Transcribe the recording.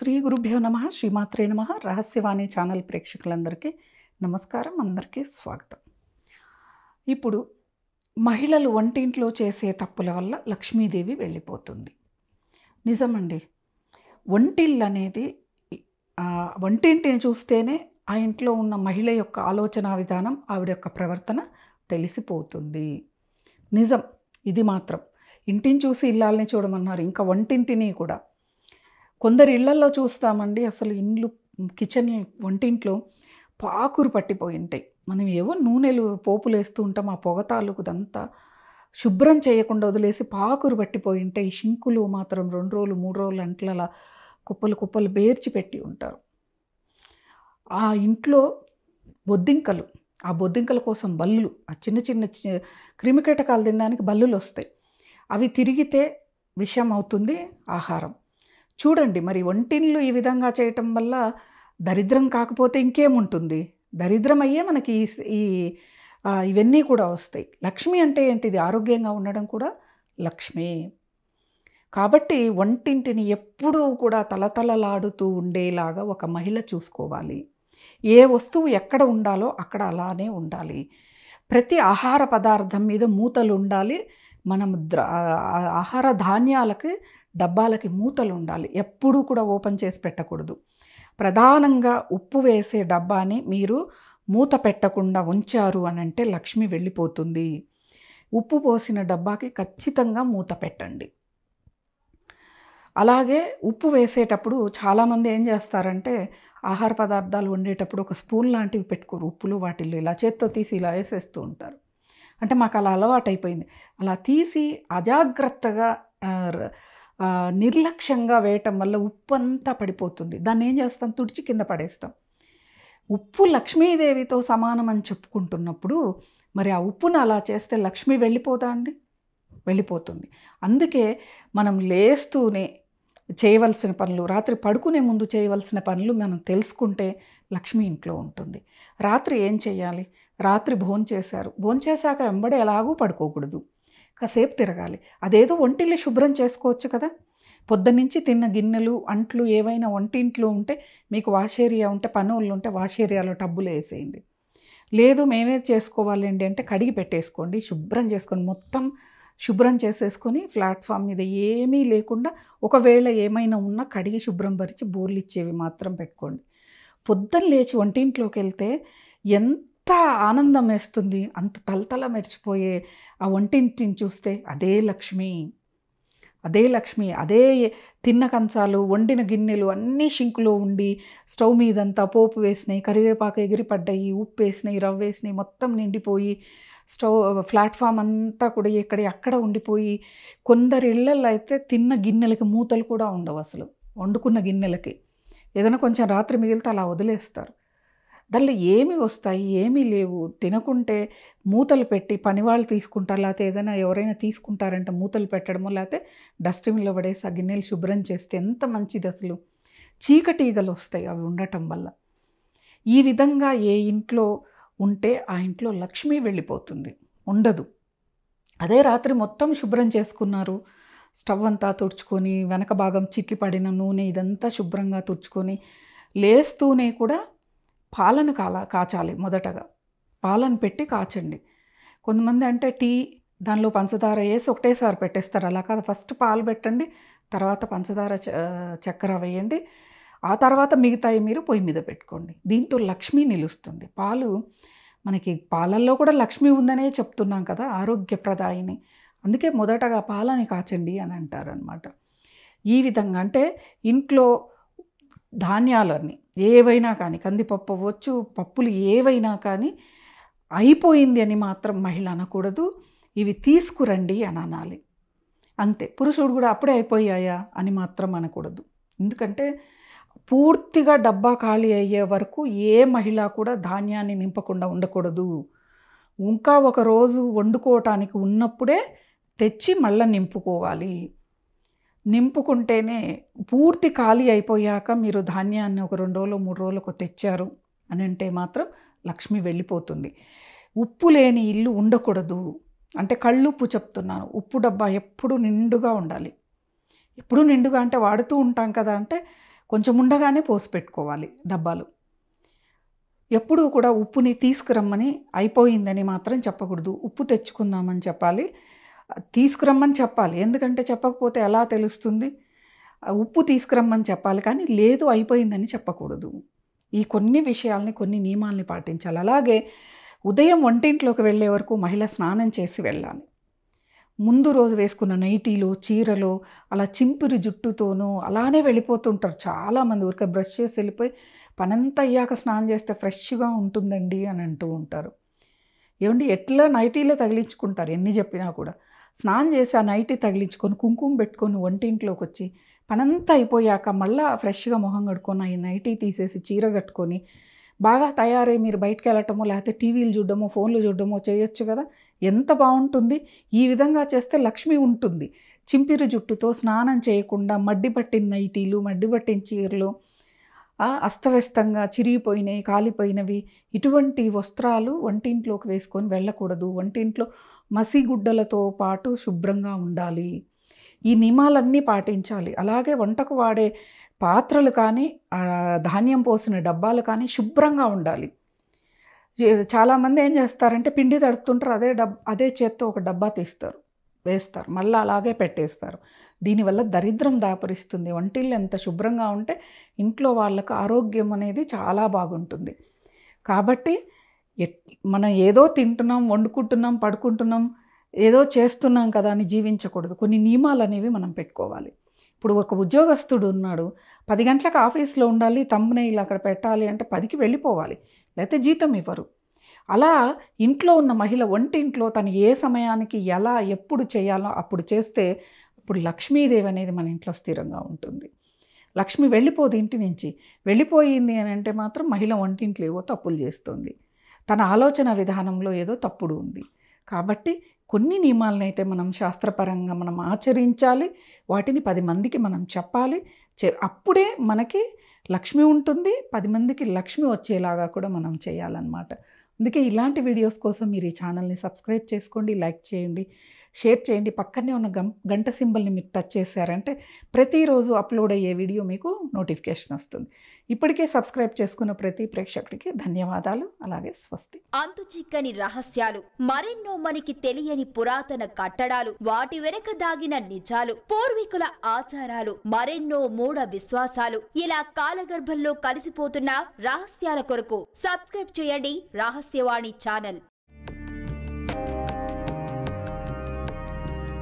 శ్రీ గురుభ్యో నమ శ్రీమాత్రే నమ రహస్యవాణి ఛానల్ ప్రేక్షకులందరికీ నమస్కారం అందరికీ స్వాగతం ఇప్పుడు మహిళలు వంటింట్లో చేసే తప్పుల వల్ల లక్ష్మీదేవి వెళ్ళిపోతుంది నిజమండి వంటిల్లు అనేది వంటింటిని చూస్తేనే ఆ ఇంట్లో ఉన్న మహిళ యొక్క ఆలోచన విధానం ఆవిడ యొక్క ప్రవర్తన తెలిసిపోతుంది నిజం ఇది మాత్రం ఇంటిని చూసి ఇల్లాలని చూడమన్నారు ఇంకా వంటింటిని కూడా కొందరు ఇళ్లల్లో చూస్తామండి అసలు ఇండ్లు కిచెన్ వంటింట్లో పాకురు పట్టిపోయి ఉంటాయి మనం ఏవో నూనెలు పోపులు వేస్తూ ఉంటాం ఆ పొగ ఇదంతా శుభ్రం చేయకుండా వదిలేసి పాకురు పట్టిపోయి ఉంటాయి శింకులు మాత్రం రెండు రోజులు మూడు రోజులు అంట్లలా కుప్పలు కుప్పలు బేర్చి పెట్టి ఉంటారు ఆ ఇంట్లో బొద్దింకలు ఆ బొద్దింకల కోసం బల్లులు ఆ చిన్న చిన్న క్రిమికీటకాలు తినడానికి బల్లులు వస్తాయి అవి తిరిగితే విషం అవుతుంది ఆహారం చూడండి మరి వంటిండ్లు ఈ విధంగా చేయటం వల్ల దరిద్రం కాకపోతే ఇంకేముంటుంది దరిద్రం అయ్యే మనకి ఈ ఇవన్నీ కూడా వస్తాయి లక్ష్మి అంటే ఏంటిది ఆరోగ్యంగా ఉండడం కూడా లక్ష్మి కాబట్టి వంటింటిని ఎప్పుడూ కూడా తలతలలాడుతూ ఉండేలాగా ఒక మహిళ చూసుకోవాలి ఏ వస్తువు ఎక్కడ ఉండాలో అక్కడ అలానే ఉండాలి ప్రతి ఆహార పదార్థం మీద మూతలు ఉండాలి మనం ఆహార ధాన్యాలకి డబ్బాలకి మూతలు ఉండాలి ఎప్పుడూ కూడా ఓపెన్ చేసి పెట్టకూడదు ప్రధానంగా ఉప్పు వేసే డబ్బాని మీరు మూత పెట్టకుండా ఉంచారు అని అంటే లక్ష్మి వెళ్ళిపోతుంది ఉప్పు పోసిన డబ్బాకి ఖచ్చితంగా మూత పెట్టండి అలాగే ఉప్పు వేసేటప్పుడు చాలామంది ఏం చేస్తారంటే ఆహార పదార్థాలు వండేటప్పుడు ఒక స్పూన్ లాంటివి పెట్టుకోరు ఉప్పులు వాటిల్లో ఇలా చేత్తో తీసి ఇలా వేసేస్తూ ఉంటారు అంటే మాకు అలా అలవాటైపోయింది అలా తీసి అజాగ్రత్తగా నిర్లక్ష్యంగా వేయటం వల్ల ఉప్పు అంతా పడిపోతుంది దాన్ని ఏం చేస్తాం తుడిచి కింద పడేస్తాం ఉప్పు లక్ష్మీదేవితో సమానం అని చెప్పుకుంటున్నప్పుడు మరి ఆ ఉప్పును అలా చేస్తే లక్ష్మి వెళ్ళిపోతా అండి వెళ్ళిపోతుంది అందుకే మనం లేస్తూనే చేయవలసిన పనులు రాత్రి పడుకునే ముందు చేయవలసిన పనులు మనం తెలుసుకుంటే లక్ష్మి ఇంట్లో ఉంటుంది రాత్రి ఏం చేయాలి రాత్రి భోంచేశారు భోంచేశాక వెంబడి ఎలాగూ పడుకోకూడదు కాసేపు తిరగాలి అదేదో ఒంటిల్ని శుభ్రం చేసుకోవచ్చు కదా పొద్దున్నీ తిన్న గిన్నెలు అంట్లు ఏవైనా వంటింట్లో ఉంటే మీకు వాష్ ఏరియా ఉంటే పనులు ఉంటే వాష్ ఏరియాలో టబ్బులు వేసేయండి లేదు మేమే చేసుకోవాలండి అంటే కడిగి పెట్టేసుకోండి శుభ్రం చేసుకొని మొత్తం శుభ్రం చేసేసుకొని ప్లాట్ఫామ్ మీద ఏమీ లేకుండా ఒకవేళ ఏమైనా ఉన్నా కడిగి శుభ్రం పరిచి బోర్లు ఇచ్చేవి మాత్రం పెట్టుకోండి పొద్దున్న లేచి వంటింట్లోకి వెళ్తే ఎంత ఆనందం వేస్తుంది అంత తలతల మెరిచిపోయే ఆ వంటింటిని చూస్తే అదే లక్ష్మి అదే లక్ష్మి అదే తిన్న కంచాలు వండిన గిన్నెలు అన్నీ షింకులో ఉండి స్టవ్ మీదంతా పోపు వేసినాయి కరివేపాకు ఎగిరిపడ్డాయి ఉప్పు వేసినాయి రవ్వ వేసినాయి మొత్తం నిండిపోయి స్టవ్ ప్లాట్ఫామ్ అంతా కూడా ఎక్కడ అక్కడ ఉండిపోయి కొందరి ఇళ్ళల్లో అయితే తిన్న గిన్నెలకి మూతలు కూడా ఉండవు అసలు వండుకున్న గిన్నెలకి ఏదైనా కొంచెం రాత్రి మిగిలితే అలా వదిలేస్తారు దానిలో ఏమి వస్తాయి ఏమీ లేవు తినకుంటే మూతలు పెట్టి పని వాళ్ళు తీసుకుంటారు లేకపోతే ఏదైనా ఎవరైనా తీసుకుంటారంటే మూతలు పెట్టడము లేకపోతే డస్ట్బిన్లో పడేసి ఆ గిన్నెలు శుభ్రం చేస్తే ఎంత మంచిది అసలు చీకటీగలు వస్తాయి అవి ఉండటం వల్ల ఈ విధంగా ఏ ఇంట్లో ఉంటే ఆ ఇంట్లో లక్ష్మి వెళ్ళిపోతుంది ఉండదు అదే రాత్రి మొత్తం శుభ్రం చేసుకున్నారు స్టవ్ అంతా తుడుచుకొని వెనక భాగం చిట్లి పడిన నూనె ఇదంతా శుభ్రంగా తుడుచుకొని లేస్తూనే కూడా పాలను కాల కాచాలి మొదటగా పాలను పెట్టి కాచండి కొంతమంది అంటే టీ దానిలో పంచదార వేసి ఒకటేసారి పెట్టేస్తారు అలా కాదు ఫస్ట్ పాలు పెట్టండి తర్వాత పంచదార చక్కెర వేయండి ఆ తర్వాత మిగతాయి మీరు పొయ్యి మీద పెట్టుకోండి దీంతో లక్ష్మి నిలుస్తుంది పాలు మనకి పాలల్లో కూడా లక్ష్మి ఉందనే చెప్తున్నాం కదా ఆరోగ్యప్రదాయిని అందుకే మొదటగా పాలని కాచండి అని అంటారనమాట ఈ విధంగా అంటే ఇంట్లో ధాన్యాలన్నీ ఏవైనా కానీ కందిపప్పు అవ్వచ్చు పప్పులు ఏవైనా కానీ అయిపోయింది అని మాత్రం మహిళ అనకూడదు ఇవి తీసుకురండి అని అనాలి అంతే పురుషుడు కూడా అప్పుడే అయిపోయాయా అని మాత్రం అనకూడదు ఎందుకంటే పూర్తిగా డబ్బా ఖాళీ అయ్యే వరకు ఏ మహిళ కూడా ధాన్యాన్ని నింపకుండా ఉండకూడదు ఇంకా ఒక రోజు వండుకోవటానికి ఉన్నప్పుడే తెచ్చి మళ్ళీ నింపుకోవాలి నింపుకుంటేనే పూర్తి ఖాళీ అయిపోయాక మీరు ధాన్యాన్ని ఒక రెండు రోజులు మూడు రోజులకు తెచ్చారు అని అంటే మాత్రం లక్ష్మి వెళ్ళిపోతుంది ఉప్పు లేని ఇల్లు ఉండకూడదు అంటే కళ్ళుప్పు చెప్తున్నాను ఉప్పు డబ్బా ఎప్పుడు నిండుగా ఉండాలి ఎప్పుడు నిండుగా అంటే వాడుతూ ఉంటాం కదా అంటే కొంచెం ఉండగానే పోసి పెట్టుకోవాలి డబ్బాలు ఎప్పుడు కూడా ఉప్పుని తీసుకురమ్మని అయిపోయిందని మాత్రం చెప్పకూడదు ఉప్పు తెచ్చుకుందామని చెప్పాలి తీసుకురమ్మని చెప్పాలి ఎందుకంటే చెప్పకపోతే ఎలా తెలుస్తుంది ఉప్పు తీసుకురమ్మని చెప్పాలి కానీ లేదు అయిపోయిందని చెప్పకూడదు ఈ కొన్ని విషయాల్ని కొన్ని నియమాల్ని పాటించాలి అలాగే ఉదయం వంటింట్లోకి వెళ్ళే వరకు మహిళ స్నానం చేసి వెళ్ళాలి ముందు రోజు వేసుకున్న నైటీలో చీరలో అలా చింపిరి జుట్టుతోనూ అలానే వెళ్ళిపోతుంటారు చాలామంది ఊరికే బ్రష్ చేసి వెళ్ళిపోయి పనంతా అయ్యాక స్నానం చేస్తే ఫ్రెష్గా ఉంటుందండి అని అంటూ ఉంటారు ఏమండి ఎట్లా నైటీలో తగిలించుకుంటారు ఎన్ని చెప్పినా కూడా స్నానం చేసి ఆ నైట్ తగిలించుకొని కుంకుమ పెట్టుకొని వంటింట్లోకి వచ్చి పనంతా అయిపోయాక మళ్ళీ ఫ్రెష్గా మొహం కడుకొని ఆ నైటీ తీసేసి చీర కట్టుకొని బాగా తయారై మీరు బయటకు వెళ్ళటమో లేకపోతే టీవీలు చూడడము ఫోన్లు చూడడము చేయొచ్చు కదా ఎంత బాగుంటుంది ఈ విధంగా చేస్తే లక్ష్మి ఉంటుంది చింపిరి జుట్టుతో స్నానం చేయకుండా మడ్డి పట్టిన నైటీలు మడ్డి పట్టిన చీరలు అస్తవ్యస్తంగా చిరిగిపోయినాయి కాలిపోయినవి ఇటువంటి వస్త్రాలు వంటింట్లోకి వేసుకొని వెళ్ళకూడదు వంటింట్లో మసిగుడ్డలతో పాటు శుభ్రంగా ఉండాలి ఈ నియమాలన్నీ పాటించాలి అలాగే వంటకు వాడే పాత్రలు కానీ ధాన్యం పోసిన డబ్బాలు కానీ శుభ్రంగా ఉండాలి చాలామంది ఏం చేస్తారంటే పిండి తడుపుతుంటారు అదే డబ్ అదే చేత్తో ఒక డబ్బా తీస్తారు వేస్తారు మళ్ళీ అలాగే పెట్టేస్తారు దీనివల్ల దరిద్రం దాపరిస్తుంది వంటిల్లు ఎంత శుభ్రంగా ఉంటే ఇంట్లో వాళ్ళకు ఆరోగ్యం అనేది చాలా బాగుంటుంది కాబట్టి మనం ఏదో తింటున్నాం వండుకుంటున్నాం పడుకుంటున్నాం ఏదో చేస్తున్నాం కదా అని జీవించకూడదు కొన్ని నియమాలు అనేవి మనం పెట్టుకోవాలి ఇప్పుడు ఒక ఉద్యోగస్తుడు ఉన్నాడు పది గంటలకు ఆఫీస్లో ఉండాలి ఇలా అక్కడ పెట్టాలి అంటే పదికి వెళ్ళిపోవాలి లేకపోతే జీతం ఇవ్వరు అలా ఇంట్లో ఉన్న మహిళ వంటింట్లో తను ఏ సమయానికి ఎలా ఎప్పుడు చేయాలో అప్పుడు చేస్తే అప్పుడు లక్ష్మీదేవి అనేది మన ఇంట్లో స్థిరంగా ఉంటుంది లక్ష్మి వెళ్ళిపోదు ఇంటి నుంచి వెళ్ళిపోయింది అని అంటే మాత్రం మహిళ ఒంటింట్లో ఏవో తప్పులు చేస్తుంది తన ఆలోచన విధానంలో ఏదో తప్పుడు ఉంది కాబట్టి కొన్ని నియమాలను అయితే మనం శాస్త్రపరంగా మనం ఆచరించాలి వాటిని పది మందికి మనం చెప్పాలి అప్పుడే మనకి లక్ష్మి ఉంటుంది పది మందికి లక్ష్మి వచ్చేలాగా కూడా మనం చేయాలన్నమాట అందుకే ఇలాంటి వీడియోస్ కోసం మీరు ఈ ఛానల్ని సబ్స్క్రైబ్ చేసుకోండి లైక్ చేయండి షేర్ చేయండి పక్కనే ఉన్న గం గంట సింబల్ని మీరు టచ్ చేశారంటే ప్రతిరోజు అప్లోడ్ అయ్యే వీడియో మీకు నోటిఫికేషన్ వస్తుంది ఇప్పటికే సబ్స్క్రైబ్ చేసుకున్న ప్రతి ప్రేక్షకుడికి ధన్యవాదాలు అలాగే స్వస్తి అంతు చిక్కని రహస్యాలు మరెన్నో మనకి తెలియని పురాతన కట్టడాలు వాటి వెనక దాగిన నిజాలు పూర్వీకుల ఆచారాలు మరెన్నో మూఢ విశ్వాసాలు ఇలా కాలగర్భంలో కలిసిపోతున్న రహస్యాల కొరకు సబ్స్క్రైబ్ చేయండి రహస్యవాణి ఛానల్